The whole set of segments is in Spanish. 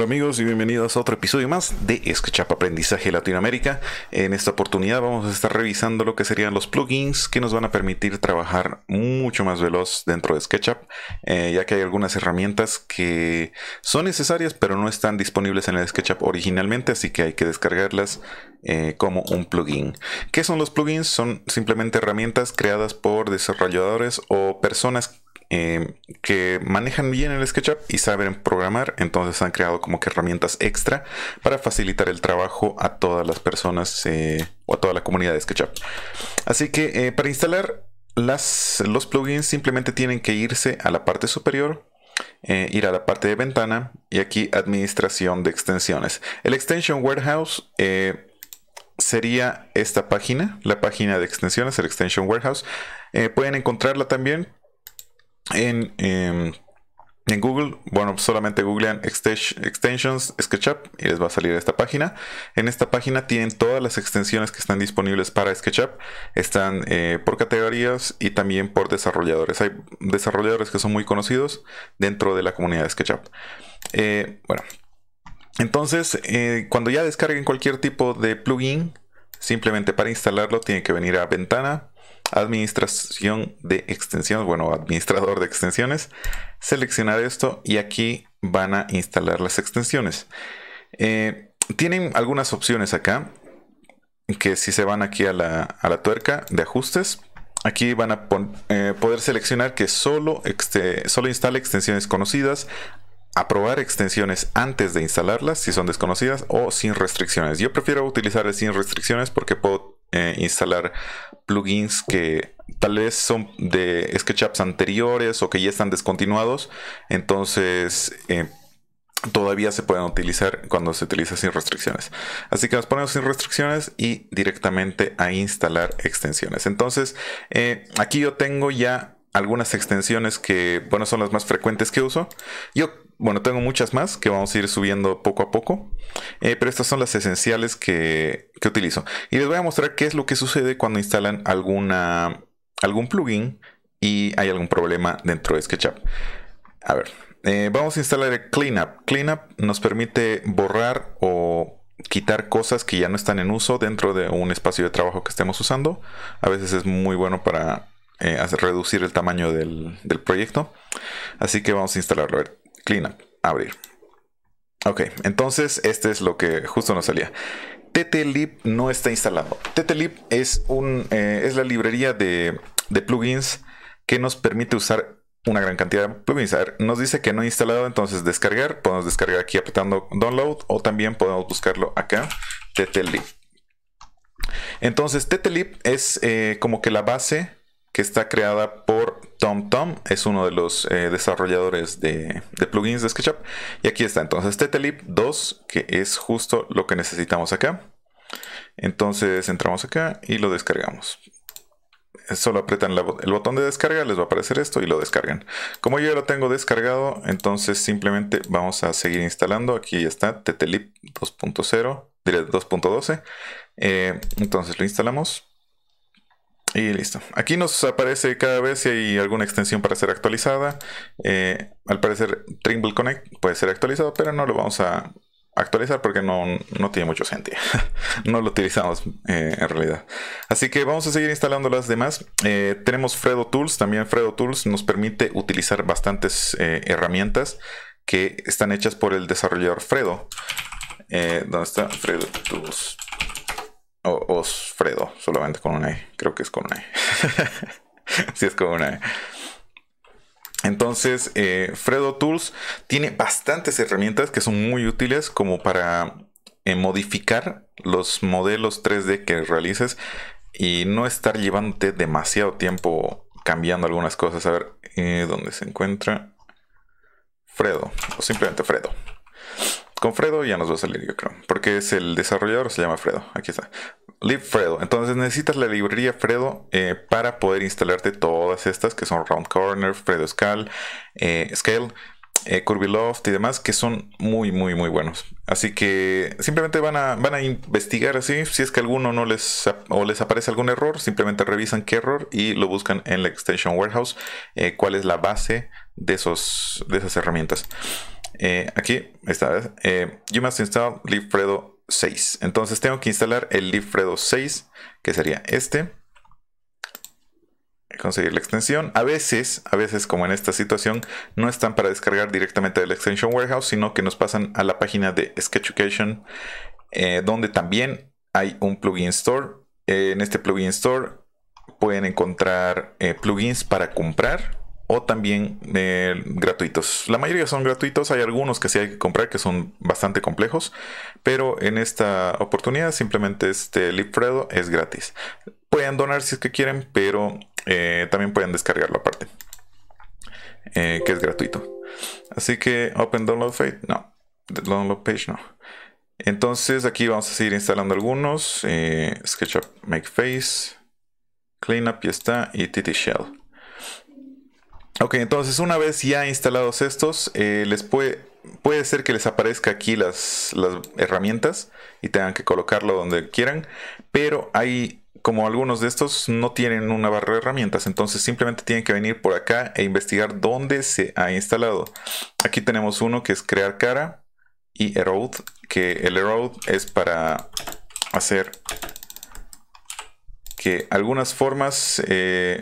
Hola amigos y bienvenidos a otro episodio más de SketchUp Aprendizaje Latinoamérica. En esta oportunidad vamos a estar revisando lo que serían los plugins que nos van a permitir trabajar mucho más veloz dentro de SketchUp, eh, ya que hay algunas herramientas que son necesarias pero no están disponibles en el SketchUp originalmente, así que hay que descargarlas eh, como un plugin. ¿Qué son los plugins? Son simplemente herramientas creadas por desarrolladores o personas Em, que manejan bien el SketchUp y saben programar, entonces han creado como que herramientas extra para facilitar el trabajo a todas las personas eh, o a toda la comunidad de SketchUp. Así que eh, para instalar los plugins simplemente tienen que irse a la parte superior, eh, ir a la parte de ventana y aquí administración de extensiones. El extension warehouse sería esta página, la página de extensiones, el Extension Warehouse. pueden encontrarla también Em, en, Google, bueno, solamente googlean extensions SketchUp y les va a salir esta página. En esta página tienen todas las extensiones que están disponibles para SketchUp. Están eh, por categorías y también por desarrolladores. Hay desarrolladores que son muy conocidos dentro de la comunidad de SketchUp. Eh, bueno, entonces, eh, cuando ya descarguen cualquier tipo de plugin, simplemente para instalarlo tienen que venir a ventana, administración de extensiones, bueno, administrador de extensiones, seleccionar esto y aquí van a instalar las extensiones. Eh, tienen algunas opciones acá, que si se van aquí a la, a la tuerca de ajustes, aquí van a eh, poder seleccionar que solo, este, solo instale extensiones conocidas, aprobar extensiones antes de instalarlas si son desconocidas o sin restricciones. Yo prefiero utilizar sin restricciones porque puedo eh, instalar plugins que tal vez son de SketchUps anteriores o que ya están descontinuados. Entonces... Eh, todavía se pueden utilizar cuando se utiliza sin restricciones. Así que nos ponemos sin restricciones y directamente a instalar extensiones. Entonces, eh, aquí yo tengo ya algunas extensiones que, bueno, son las más frecuentes que uso. Yo, bueno, tengo muchas más que vamos a ir subiendo poco a poco, eh, pero estas son las esenciales que, utilizo. Y les voy a mostrar qué es lo que sucede cuando instalan alguna, algún plugin y hay algún problema dentro de SketchUp. A ver, eh, vamos a instalar el Cleanup. Cleanup nos permite borrar o quitar cosas que ya no están en uso dentro de un espacio de trabajo que estemos usando. A veces es muy bueno para eh, reducir el tamaño del, proyecto. Así que vamos a instalarlo. A ver, abrir. Ok, entonces este es lo que justo nos salía. TTLib no está instalado. TTLib es, un, eh, es la librería de, plugins que nos permite usar una gran cantidad de plugins. A ver, nos dice que no instalado, entonces descargar. Podemos descargar aquí apretando download o también podemos buscarlo acá, TTLib. Entonces, TTLib es eh, como que la base está creada por TomTom, es uno de los eh, desarrolladores de, plugins de SketchUp. Y aquí está entonces Tetelip 2, que es justo lo que necesitamos acá. Entonces entramos acá y lo descargamos. Solo apretan el botón de descarga, les va a aparecer esto y lo descargan. Como yo ya lo tengo descargado, entonces simplemente vamos a seguir instalando. Aquí está Tetelip 2.0, 2.12. Eh, entonces lo instalamos. Y listo. Aquí nos aparece cada vez si hay alguna extensión para ser actualizada. Eh, al parecer, Trimble Connect puede ser actualizado, pero no lo vamos a actualizar porque no, tiene mucho sentido. no lo utilizamos eh, en realidad. Así que vamos a seguir instalando las demás. Eh, tenemos Fredo Tools. También Fredo Tools nos permite utilizar bastantes herramientas que están hechas por el desarrollador Fredo. ¿Dónde está Fredo Tools? O Fredo, solamente con una E. Creo que es con una E. Si es con una E. Entonces, eh, Fredo Tools tiene bastantes herramientas que son muy útiles como para eh, modificar los modelos 3D que realices y no estar llevándote demasiado tiempo cambiando algunas cosas. A ver, eh, ¿dónde se encuentra? Fredo, o simplemente Fredo. Con Fredo ya nos va a salir, yo creo. Porque es el desarrollador, se llama Fredo. Aquí está. Fredo Entonces necesitas la librería Fredo eh, para poder instalarte todas estas que son Round Corner, Fredo Scale, eh, Scale eh, Loft y demás, que son muy, muy, muy buenos. Así que simplemente van a, van a investigar así. Si es que alguno no les, o les aparece algún error, simplemente revisan qué error y lo buscan en la Extension Warehouse, eh, cuál es la base de, esos, de esas herramientas. Eh, aquí, esta vez, eh, you must install libfredo 6. Entonces tengo que instalar el libfredo 6, que sería este. Conseguir la extensión. A veces, a veces como en esta situación, no están para descargar directamente del Extension Warehouse, sino que nos pasan a la página de Sketchucation, eh, donde también hay un plugin store. en este plugin store pueden encontrar plugins para comprar o también eh, gratuitos. La mayoría son gratuitos, hay algunos que sí hay que comprar que son bastante complejos, pero en esta oportunidad simplemente este Libfredo es gratis. Pueden donar si es que quieren, pero eh, también pueden descargarlo aparte, eh, que es gratuito. Así que Open Download Page, no, Download Page no. Entonces aquí vamos a seguir instalando algunos, SketchUp Make Face, Cleanup y está y TT Shell. Ok, entonces una vez ya instalados estos, eh, les puede, puede ser que les aparezca aquí las, herramientas y tengan que colocarlo donde quieran, pero hay como algunos de estos no tienen una barra de herramientas, entonces simplemente tienen que venir por acá e investigar dónde se ha instalado. Aquí tenemos uno que es crear cara y erode, que el erode es para hacer que algunas formas eh,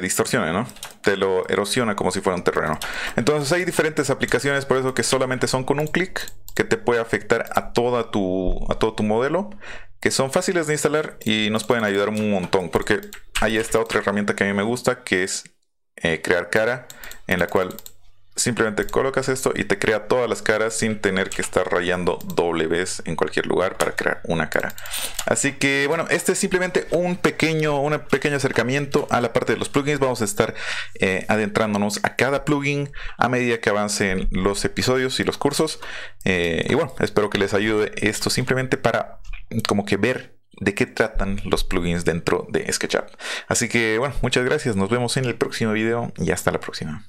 distorsiona, ¿no? Te lo erosiona como si fuera un terreno. Entonces hay diferentes aplicaciones, por eso que solamente son con un clic, que te puede afectar a, toda tu, a todo tu modelo, que son fáciles de instalar y nos pueden ayudar un montón, porque hay esta otra herramienta que a mí me gusta, que es eh, crear cara, en la cual simplemente colocas esto y te crea todas las caras sin tener que estar rayando doble vez en cualquier lugar para crear una cara. Así que bueno, este es simplemente un pequeño, un pequeño acercamiento a la parte de los plugins. Vamos a estar eh, adentrándonos a cada plugin a medida que avancen los episodios y los cursos. Eh, y bueno, espero que les ayude esto simplemente para como que ver de qué tratan los plugins dentro de SketchUp. Así que bueno, muchas gracias, nos vemos en el próximo video y hasta la próxima.